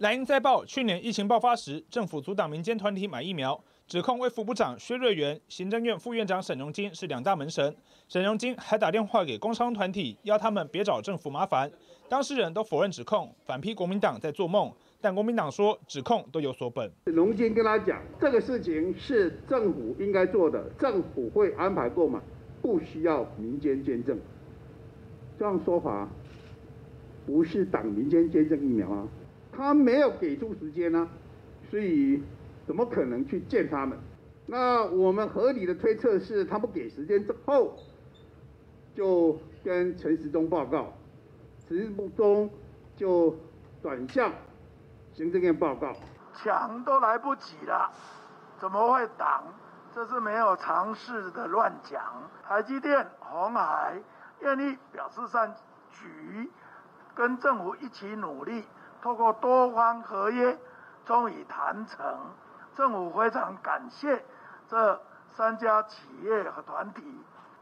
莱茵在报：去年疫情爆发时，政府阻挡民间团体买疫苗。指控副部长薛瑞元、行政院副院长沈荣金是两大门神。沈荣金还打电话给工商团体，要他们别找政府麻烦。当事人都否认指控，反批国民党在做梦。但国民党说，指控都有所本。荣金跟他讲，这个事情是政府应该做的，政府会安排购买，不需要民间捐赠。这样说法，不是党民间捐赠疫苗啊？他没有给出时间啊，所以。怎么可能去见他们？那我们合理的推测是，他不给时间之后，就跟陈时中报告，陈时中就转向行政院报告，抢都来不及了，怎么会挡？这是没有尝试的乱讲。台积电、红海愿意表示善举，跟政府一起努力，透过多方合约，终于谈成。政府非常感谢这三家企业和团体，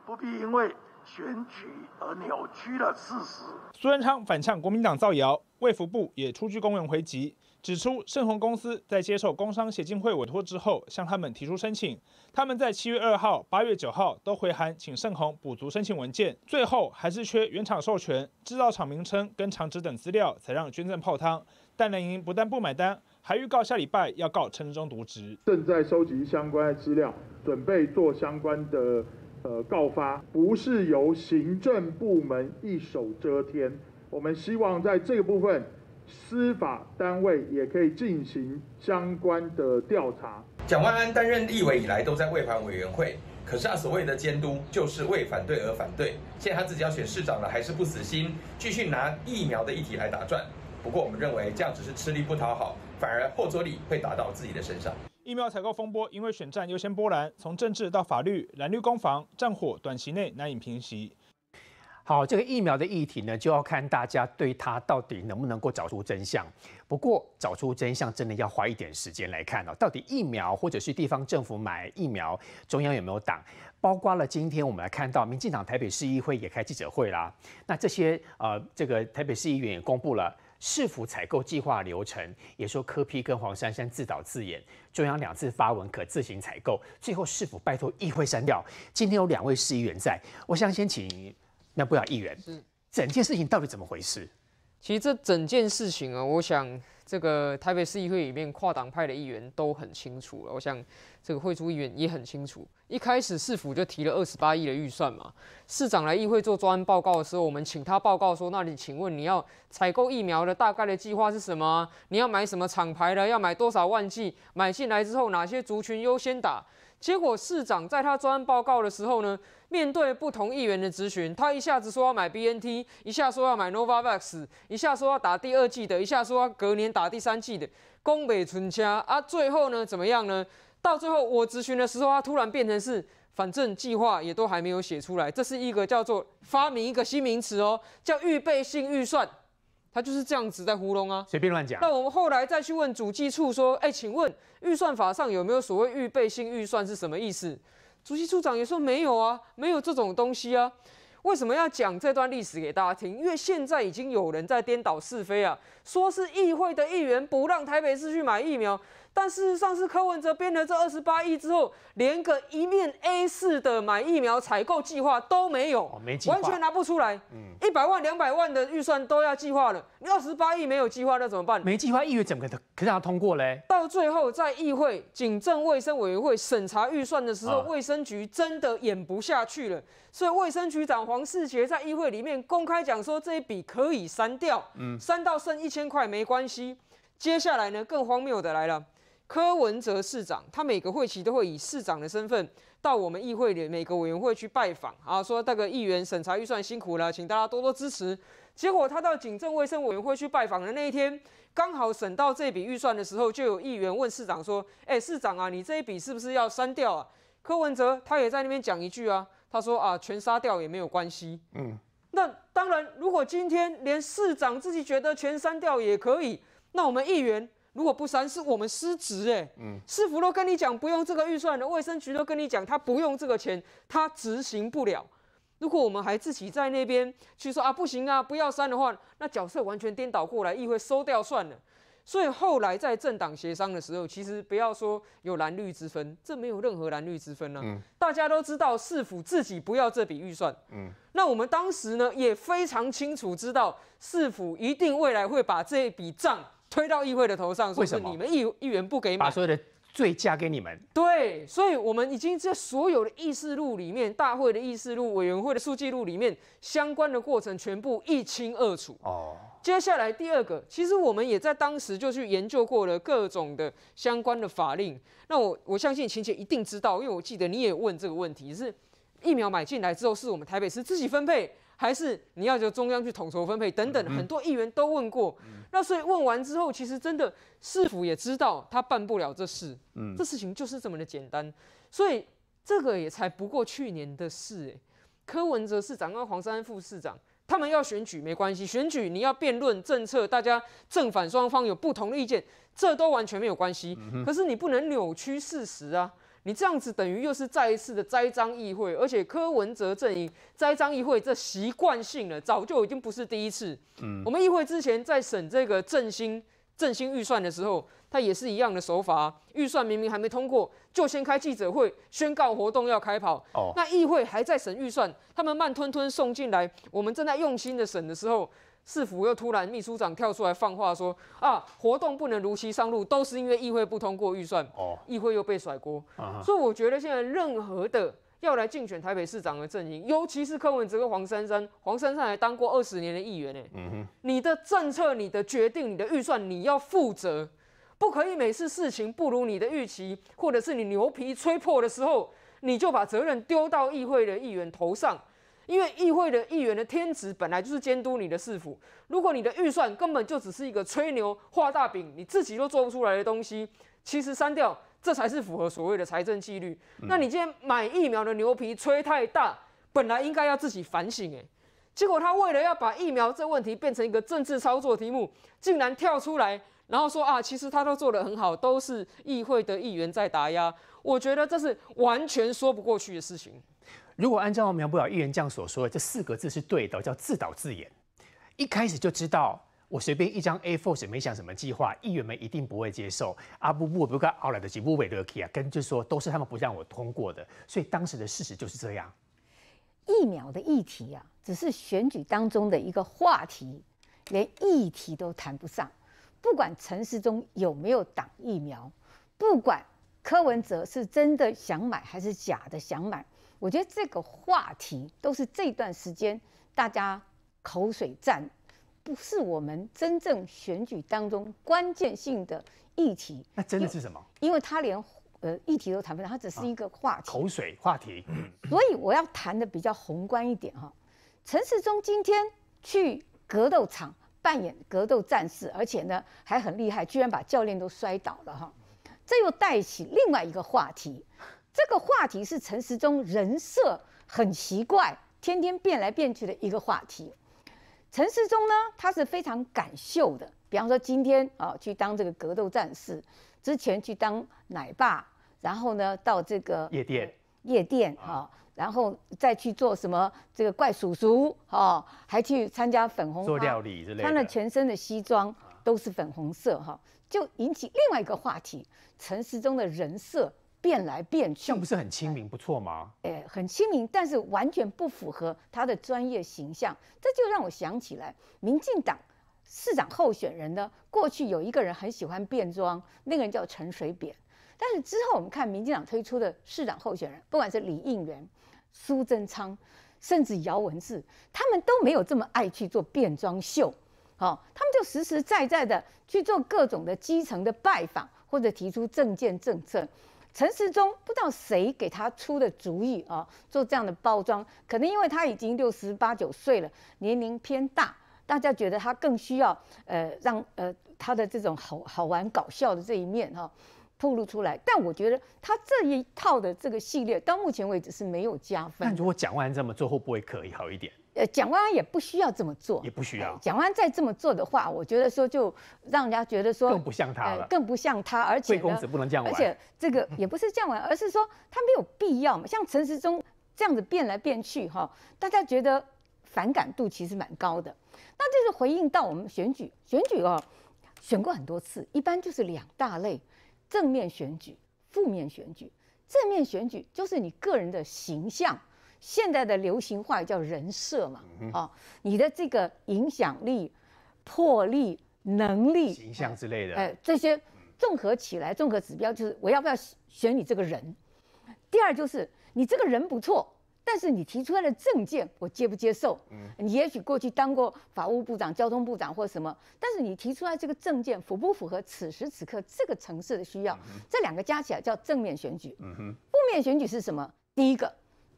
不必因为选举而扭曲的事实。苏元昌反呛国民党造谣，卫福部也出具公文回击，指出盛虹公司在接受工商协进会委托之后，向他们提出申请。他们在七月二号、八月九号都回函，请盛虹补足申请文件。最后还是缺原厂授权、制造厂名称跟厂址等资料，才让捐赠泡汤。但蓝营不但不买单。还预告下礼拜要告陈忠渎职，正在收集相关的资料，准备做相关的呃告发。不是由行政部门一手遮天，我们希望在这个部分，司法单位也可以进行相关的调查。蒋万安担任立委以来，都在未反委员会，可是他所谓的监督，就是为反对而反对。现在他自己要选市长了，还是不死心，继续拿疫苗的议题来打转。不过我们认为这样只是吃力不讨好。反而后坐力会打到自己的身上。疫苗采购风波因为选战优先波兰，从政治到法律蓝绿攻防战火，短期内难以平息。好，这个疫苗的议题呢，就要看大家对它到底能不能够找出真相。不过找出真相真的要花一点时间来看哦。到底疫苗或者是地方政府买疫苗，中央有没有挡？包括了今天我们来看到民进党台北市议会也开记者会啦，那这些呃，这个台北市议员也公布了。市府采购计划流程也说柯批跟黄珊珊自导自演，中央两次发文可自行采购，最后市府拜托议会删掉。今天有两位市议员在，我想先请那不雅议员，整件事情到底怎么回事？其实这整件事情啊，我想。这个台北市议会里面跨党派的议员都很清楚了，我想这个会中议员也很清楚。一开始市府就提了二十八亿的预算嘛。市长来议会做专案报告的时候，我们请他报告说：，那你请问你要采购疫苗的大概的计划是什么？你要买什么厂牌的？要买多少万剂？买进来之后哪些族群优先打？结果市长在他专案报告的时候呢，面对不同议员的质询，他一下子说要买 B N T，一下说要买 Novavax，一下说要打第二季的，一下说要隔年打第三季的。工北存家啊，最后呢怎么样呢？到最后我咨询的时候，他突然变成是，反正计划也都还没有写出来，这是一个叫做发明一个新名词哦，叫预备性预算。他就是这样子在糊弄啊，随便乱讲。那我们后来再去问主席处说，哎，请问预算法上有没有所谓预备性预算是什么意思？主席处长也说没有啊，没有这种东西啊。为什么要讲这段历史给大家听？因为现在已经有人在颠倒是非啊，说是议会的议员不让台北市去买疫苗。但事实上是柯文哲编了这二十八亿之后，连个一面 A 四的买疫苗采购计划都没有，完全拿不出来。嗯，一百万两百万的预算都要计划了，你二十八亿没有计划，那怎么办？没计划，议员怎么可可让他通过嘞？到最后在议会警政卫生委员会审查预算的时候，卫生局真的演不下去了，所以卫生局长黄世杰在议会里面公开讲说，这一笔可以删掉，嗯，删到剩一千块没关系。接下来呢，更荒谬的来了。柯文哲市长，他每个会期都会以市长的身份到我们议会里每个委员会去拜访啊，说那个议员审查预算辛苦了，请大家多多支持。结果他到警政卫生委员会去拜访的那一天，刚好审到这笔预算的时候，就有议员问市长说：“哎，市长啊，你这一笔是不是要删掉啊？”柯文哲他也在那边讲一句啊，他说：“啊，全删掉也没有关系。”嗯，那当然，如果今天连市长自己觉得全删掉也可以，那我们议员。如果不删，是我们失职哎。嗯，市府都跟你讲不用这个预算的，卫生局都跟你讲他不用这个钱，他执行不了。如果我们还自己在那边去说啊不行啊不要删的话，那角色完全颠倒过来，议会收掉算了。所以后来在政党协商的时候，其实不要说有蓝绿之分，这没有任何蓝绿之分呢。嗯，大家都知道市府自己不要这笔预算。嗯，那我们当时呢也非常清楚知道市府一定未来会把这笔账。推到议会的头上，为什么你们议议员不给买？把所有的罪加给你们。对，所以我们已经在所有的议事录里面、大会的议事录、委员会的速记录里面，相关的过程全部一清二楚。哦。接下来第二个，其实我们也在当时就去研究过了各种的相关的法令。那我我相信晴姐一定知道，因为我记得你也问这个问题，是疫苗买进来之后，是我们台北市自己分配。还是你要求中央去统筹分配等等，很多议员都问过。那所以问完之后，其实真的市府也知道他办不了这事。嗯，这事情就是这么的简单。所以这个也才不过去年的事。哎，柯文哲市长跟黄珊副市长他们要选举没关系，选举你要辩论政策，大家正反双方有不同的意见，这都完全没有关系。可是你不能扭曲事实啊。你这样子等于又是再一次的栽赃议会，而且柯文哲阵营栽赃议会，这习惯性了，早就已经不是第一次。嗯，我们议会之前在审这个振兴振兴预算的时候，他也是一样的手法，预算明明还没通过，就先开记者会宣告活动要开跑。哦，那议会还在审预算，他们慢吞吞送进来，我们正在用心的审的时候。市府又突然秘书长跳出来放话说啊，活动不能如期上路，都是因为议会不通过预算，议会又被甩锅。所以我觉得现在任何的要来竞选台北市长的阵营，尤其是柯文哲和黄珊珊，黄珊珊还当过二十年的议员呢。你的政策、你的决定、你的预算，你要负责，不可以每次事情不如你的预期，或者是你牛皮吹破的时候，你就把责任丢到议会的议员头上。因为议会的议员的天职本来就是监督你的市府，如果你的预算根本就只是一个吹牛画大饼，你自己都做不出来的东西，其实删掉这才是符合所谓的财政纪律。那你今天买疫苗的牛皮吹太大，本来应该要自己反省，诶，结果他为了要把疫苗这问题变成一个政治操作题目，竟然跳出来，然后说啊，其实他都做得很好，都是议会的议员在打压，我觉得这是完全说不过去的事情。如果按照苗不老议员这样所说的，这四个字是对的，叫自导自演。一开始就知道，我随便一张 A force 没想什么计划，议员们一定不会接受。阿布布不个奥莱德吉布韦勒基啊，跟就是说都是他们不让我通过的，所以当时的事实就是这样。疫苗的议题啊，只是选举当中的一个话题，连议题都谈不上。不管陈世中有没有挡疫苗，不管柯文哲是真的想买还是假的想买。我觉得这个话题都是这段时间大家口水战，不是我们真正选举当中关键性的议题。那真的是什么？因为他连呃议题都谈不上，他只是一个话题，口水话题。所以我要谈的比较宏观一点哈。陈世忠今天去格斗场扮演格斗战士，而且呢还很厉害，居然把教练都摔倒了哈。这又带起另外一个话题。这个话题是陈时中人设很奇怪，天天变来变去的一个话题。陈时中呢，他是非常敢秀的。比方说，今天啊，去当这个格斗战士，之前去当奶爸，然后呢，到这个夜店，夜店哈，然后再去做什么这个怪叔叔哈，还去参加粉红，做料理之类的，穿了全身的西装都是粉红色哈，就引起另外一个话题：陈时中的人设。变来变去，这样不是很亲民，不错吗？哎，很亲民，但是完全不符合他的专业形象，这就让我想起来，民进党市长候选人呢，过去有一个人很喜欢变装，那个人叫陈水扁。但是之后我们看民进党推出的市长候选人，不管是李应元、苏贞昌，甚至姚文智，他们都没有这么爱去做变装秀。好，他们就实实在在的去做各种的基层的拜访，或者提出政见政策。陈时忠不知道谁给他出的主意啊，做这样的包装，可能因为他已经六十八九岁了，年龄偏大，大家觉得他更需要呃，让呃他的这种好好玩搞笑的这一面哈，透露出来。但我觉得他这一套的这个系列到目前为止是没有加分。那如果讲完这么，做，会不会可以好一点？呃，蒋万安也不需要这么做，也不需要。蒋万安再这么做的话，我觉得说就让人家觉得说更不像他了，更不像他，而且公子不能这样玩，而且这个 也不是这样玩，而是说他没有必要嘛。像陈时中这样子变来变去哈，大家觉得反感度其实蛮高的。那这是回应到我们选举，选举哦，选过很多次，一般就是两大类：正面选举、负面选举。正面选举就是你个人的形象。现在的流行话叫人设嘛，啊，你的这个影响力、魄力、能力、形象之类的，哎，这些综合起来，综合指标就是我要不要选你这个人。第二就是你这个人不错，但是你提出来的证件我接不接受？嗯，你也许过去当过法务部长、交通部长或什么，但是你提出来这个证件符不符合此时此刻这个城市的需要？这两个加起来叫正面选举。嗯哼，负面选举是什么？第一个。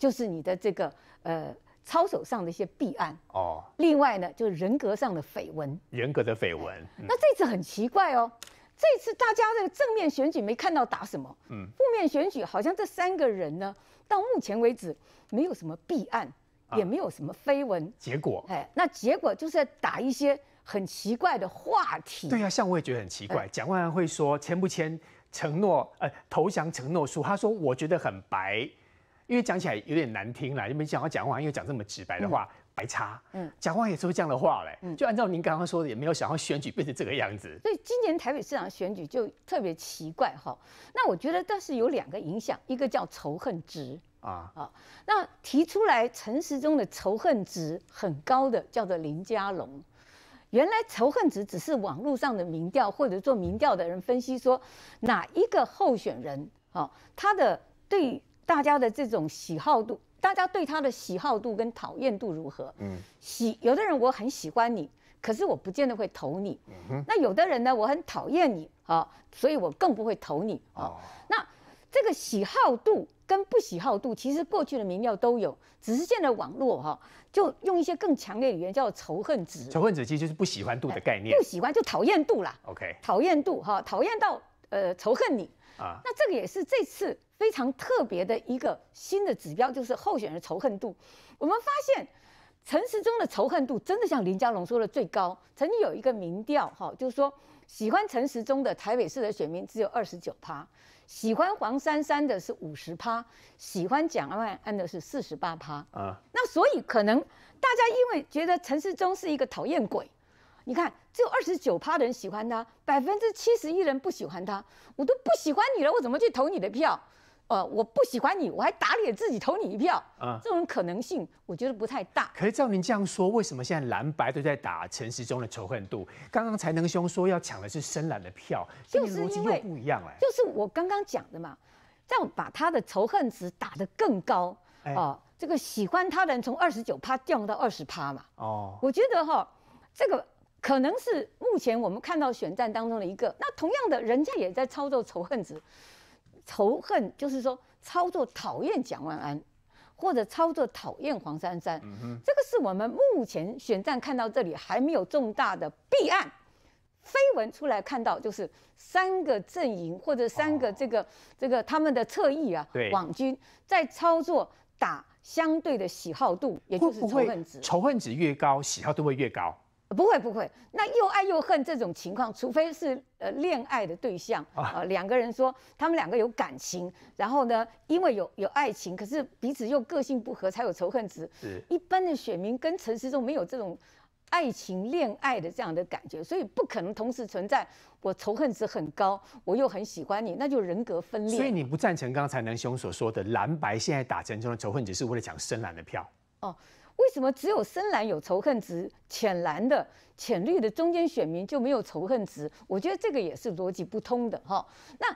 就是你的这个呃操守上的一些弊案哦，另外呢就是人格上的绯闻，人格的绯闻。那这次很奇怪哦，这次大家的正面选举没看到打什么，嗯，负面选举好像这三个人呢到目前为止没有什么弊案，也没有什么绯闻。结果，哎，那结果就是在打一些很奇怪的话题。对呀，像我也觉得很奇怪，蒋万安会说签不签承诺呃投降承诺书，他说我觉得很白。因为讲起来有点难听啦，就没想要讲话，又讲这么直白的话，白差。讲话也说这样的话嘞，就按照您刚刚说的，也没有想要选举变成这个样子。所以今年台北市长选举就特别奇怪哈。那我觉得倒是有两个影响，一个叫仇恨值啊啊。那提出来陈时中的仇恨值很高的叫做林佳龙。原来仇恨值只是网络上的民调或者做民调的人分析说哪一个候选人啊他的对。大家的这种喜好度，大家对他的喜好度跟讨厌度如何？嗯，喜有的人我很喜欢你，可是我不见得会投你。那有的人呢，我很讨厌你啊，所以我更不会投你啊。那这个喜好度跟不喜好度，其实过去的民调都有，只是现在网络哈，就用一些更强烈的语言叫仇恨值。仇恨值其实就是不喜欢度的概念，不喜欢就讨厌度啦。OK，讨厌度哈，讨厌到呃仇恨你。啊，那这个也是这次非常特别的一个新的指标，就是候选人仇恨度。我们发现，陈时中的仇恨度真的像林佳龙说的最高。曾经有一个民调，哈，就是说喜欢陈时中的台北市的选民只有二十九趴，喜欢黄珊珊的是五十趴，喜欢蒋万安的是四十八趴啊。那所以可能大家因为觉得陈时中是一个讨厌鬼。你看，只有二十九趴的人喜欢他，百分之七十一人不喜欢他。我都不喜欢你了，我怎么去投你的票？呃，我不喜欢你，我还打脸自己投你一票。嗯，这种可能性我觉得不太大。可是照您这样说，为什么现在蓝白都在打陈时中的仇恨度？刚刚才能兄说要抢的是深蓝的票，这逻辑又不一样哎。就是我刚刚讲的嘛，这样把他的仇恨值打得更高。哦，这个喜欢他的人从二十九趴降到二十趴嘛。哦，我觉得哈，这个。可能是目前我们看到选战当中的一个。那同样的，人家也在操作仇恨值，仇恨就是说操作讨厌蒋万安，或者操作讨厌黄珊珊。这个是我们目前选战看到这里还没有重大的弊案、绯闻出来，看到就是三个阵营或者三个这个这个他们的侧翼啊，网军在操作打相对的喜好度，也就是仇恨值，仇恨值越高，喜好度会越高。不会不会，那又爱又恨这种情况，除非是呃恋爱的对象啊，两个人说他们两个有感情，然后呢，因为有有爱情，可是彼此又个性不合，才有仇恨值。是，一般的选民跟城市中没有这种爱情恋爱的这样的感觉，所以不可能同时存在我仇恨值很高，我又很喜欢你，那就人格分裂。所以你不赞成刚才南兄所说的蓝白现在打成中的仇恨值是为了抢深蓝的票哦。为什么只有深蓝有仇恨值，浅蓝的、浅绿的中间选民就没有仇恨值？我觉得这个也是逻辑不通的哈。那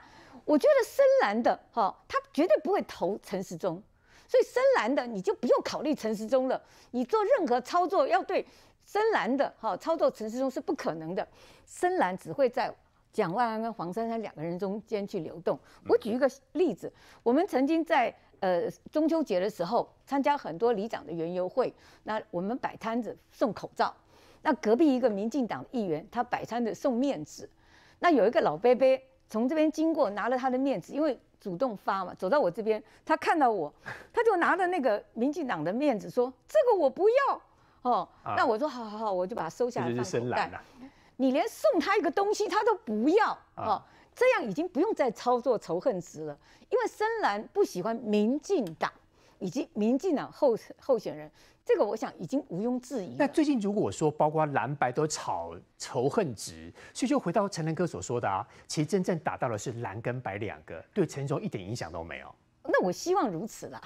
我觉得深蓝的哈，他绝对不会投陈时中，所以深蓝的你就不用考虑陈时中了。你做任何操作要对深蓝的哈操作陈时中是不可能的。深蓝只会在蒋万安跟黄珊珊两个人中间去流动。我举一个例子，我们曾经在。呃，中秋节的时候参加很多里长的圆游会，那我们摆摊子送口罩。那隔壁一个民进党议员他摆摊子送面子，那有一个老伯伯从这边经过拿了他的面子，因为主动发嘛，走到我这边他看到我，他就拿着那个民进党的面子说：“这个我不要哦。”那我说：“好好好，我就把它收下来。”人生懒你连送他一个东西他都不要啊。这样已经不用再操作仇恨值了，因为深蓝不喜欢民进党以及民进党候候选人，这个我想已经毋庸置疑。那最近如果我说包括蓝白都炒仇恨值，所以就回到陈仁哥所说的啊，其实真正打到的是蓝跟白两个，对陈时一点影响都没有。那我希望如此啦。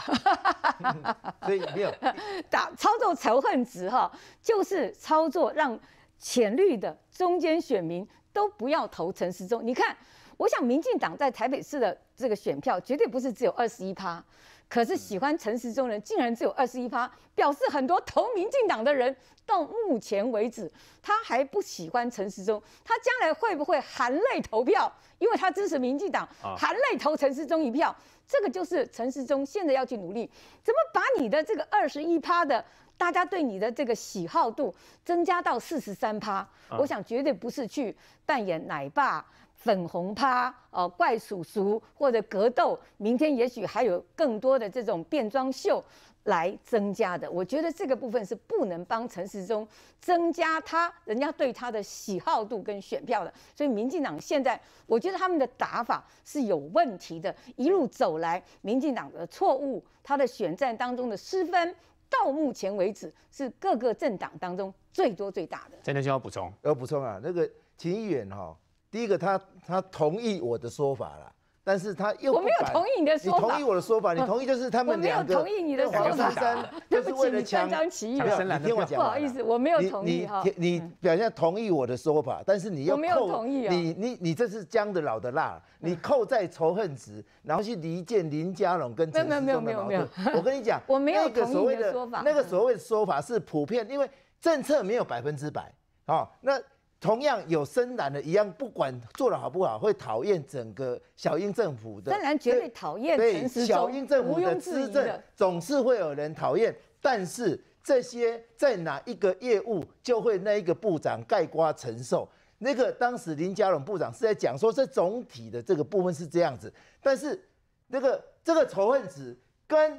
所以没有 打操作仇恨值哈，就是操作让浅绿的中间选民都不要投陈时中，你看。我想，民进党在台北市的这个选票绝对不是只有二十一趴，可是喜欢陈时中人竟然只有二十一趴，表示很多投民进党的人到目前为止他还不喜欢陈时中，他将来会不会含泪投票？因为他支持民进党，含泪投陈时中一票，这个就是陈时中现在要去努力，怎么把你的这个二十一趴的大家对你的这个喜好度增加到四十三趴？我想绝对不是去扮演奶爸。粉红趴哦，怪叔叔或者格斗，明天也许还有更多的这种变装秀来增加的。我觉得这个部分是不能帮陈时中增加他人家对他的喜好度跟选票的。所以民进党现在，我觉得他们的打法是有问题的。一路走来，民进党的错误，他的选战当中的失分，到目前为止是各个政党当中最多最大的。真的勋要补充，要补充啊，那个秦议员哈。第一个，他他同意我的说法了，但是他又我没有同意你的说法。你同意我的说法，你同意就是他们两个。我没有同意你的说法，回答。他不仅站张起义，你听我讲，不好意思，我没有同意哈。你你表现同意我的说法，但是你又有同意。你你你这是姜的老的，辣，你扣在仇恨值，然后去离间林家龙跟陈时中的矛盾。有有有 我跟你讲，我没有同意的说法。那个所谓的说法是普遍，因为政策没有百分之百。好，那。同样有深蓝的，一样不管做的好不好，会讨厌整个小英政府的。深然绝对讨厌，对小英政府的执政总是会有人讨厌。但是这些在哪一个业务，就会那一个部长盖瓜承受。那个当时林佳龙部长是在讲说，这总体的这个部分是这样子。但是那个这个仇恨值跟。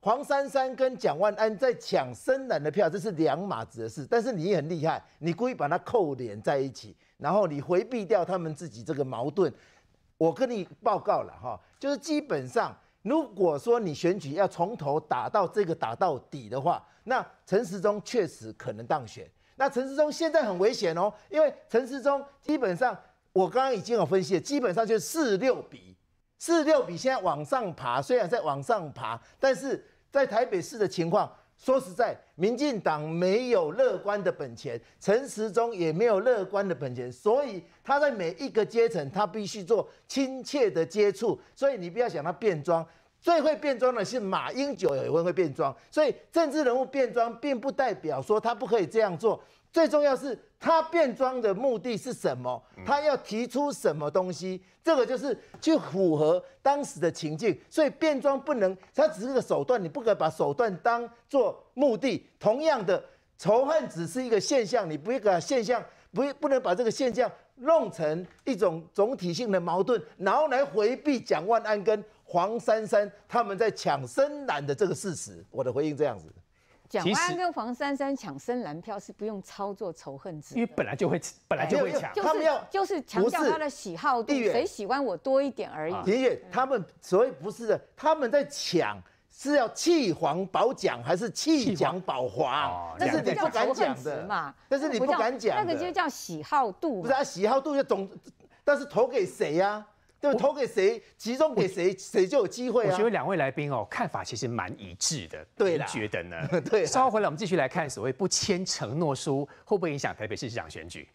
黄珊珊跟蒋万安在抢深蓝的票，这是两码子的事。但是你很厉害，你故意把他扣连在一起，然后你回避掉他们自己这个矛盾。我跟你报告了哈，就是基本上，如果说你选举要从头打到这个打到底的话，那陈时中确实可能当选。那陈时中现在很危险哦，因为陈时中基本上，我刚刚已经有分析了，基本上就是四六比。四六比现在往上爬，虽然在往上爬，但是在台北市的情况，说实在，民进党没有乐观的本钱，陈时中也没有乐观的本钱，所以他在每一个阶层，他必须做亲切的接触，所以你不要想他变装。最会变装的是马英九，也会会变装，所以政治人物变装并不代表说他不可以这样做。最重要是他变装的目的是什么？他要提出什么东西？这个就是去符合当时的情境。所以变装不能，它只是个手段，你不可把手段当做目的。同样的，仇恨只是一个现象，你不会把现象不不能把这个现象弄成一种总体性的矛盾，然后来回避蒋万安跟。黄珊珊他们在抢深蓝的这个事实，我的回应这样子：蒋安跟黄珊珊抢深蓝票是不用操作仇恨值，因为本来就会，本来就会抢。他们要就是强调他的喜好度，谁喜欢我多一点而已。爷确，他们所以不是的，他们在抢是要弃黄保蒋，还是弃蒋保黄？但是你不敢讲的嘛。但是你不敢讲，那个就叫喜好度。不是啊，喜好度就总，但是投给谁呀？对，投给谁，集中给谁，谁就有机会啊。我觉得两位来宾哦，看法其实蛮一致的，对啦。觉得呢？对。稍后回来，我们继续来看所谓不签承诺书会不会影响台北市市长选举。